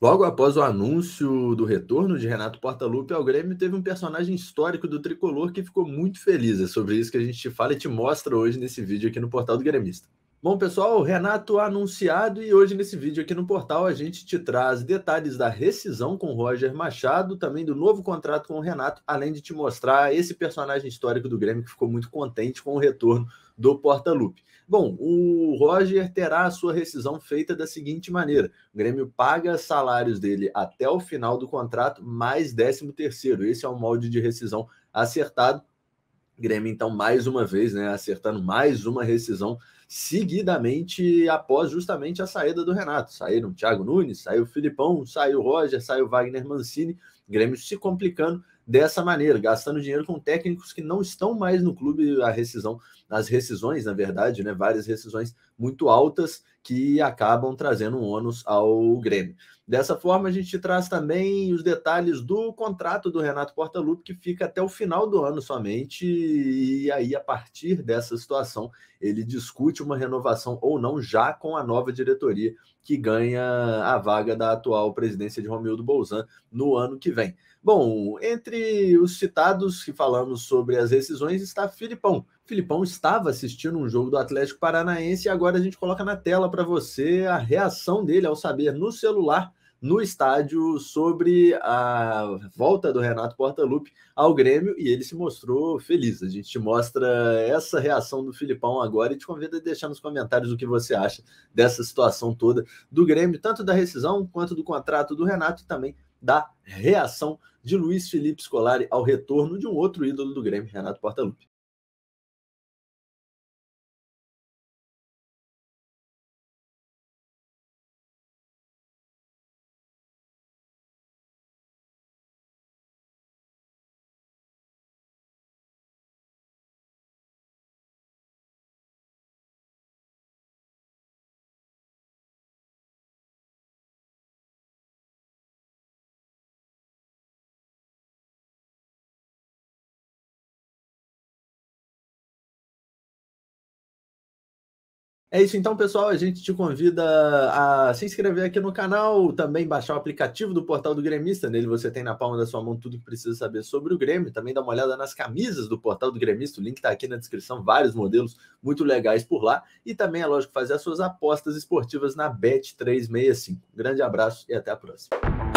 Logo após o anúncio do retorno de Renato Portaluppi ao Grêmio, teve um personagem histórico do tricolor que ficou muito feliz. É sobre isso que a gente te fala e te mostra hoje nesse vídeo aqui no Portal do Gremista. Bom, pessoal, Renato anunciado e hoje nesse vídeo aqui no portal a gente te traz detalhes da rescisão com Roger Machado, também do novo contrato com o Renato, além de te mostrar esse personagem histórico do Grêmio que ficou muito contente com o retorno do Porta-Lupe. Bom, o Roger terá a sua rescisão feita da seguinte maneira: o Grêmio paga salários dele até o final do contrato mais 13 terceiro. Esse é o molde de rescisão acertado Grêmio, então, mais uma vez, né, acertando mais uma rescisão seguidamente após justamente a saída do Renato. Saíram Thiago Nunes, saiu o Filipão, saiu o Roger, saiu o Wagner Mancini. Grêmio se complicando dessa maneira, gastando dinheiro com técnicos que não estão mais no clube, a rescisão, as rescisões, na verdade, né, várias rescisões muito altas que acabam trazendo um ônus ao Grêmio. Dessa forma, a gente traz também os detalhes do contrato do Renato Portaluppi, que fica até o final do ano somente, e aí, a partir dessa situação, ele discute uma renovação ou não, já com a nova diretoria, que ganha a vaga da atual presidência de Romildo Bolzan no ano que vem. Bom, entre entre os citados que falamos sobre as decisões está Filipão. Filipão estava assistindo um jogo do Atlético Paranaense e agora a gente coloca na tela para você a reação dele ao saber no celular no estádio sobre a volta do Renato Portaluppi ao Grêmio e ele se mostrou feliz. A gente te mostra essa reação do Filipão agora e te convida a deixar nos comentários o que você acha dessa situação toda do Grêmio, tanto da rescisão quanto do contrato do Renato e também da reação de Luiz Felipe Scolari ao retorno de um outro ídolo do Grêmio, Renato Portaluppi. É isso então, pessoal. A gente te convida a se inscrever aqui no canal, também baixar o aplicativo do Portal do Gremista. Nele você tem na palma da sua mão tudo o que precisa saber sobre o Grêmio. Também dá uma olhada nas camisas do Portal do Gremista. O link está aqui na descrição. Vários modelos muito legais por lá. E também, é lógico, fazer as suas apostas esportivas na Bet365. grande abraço e até a próxima.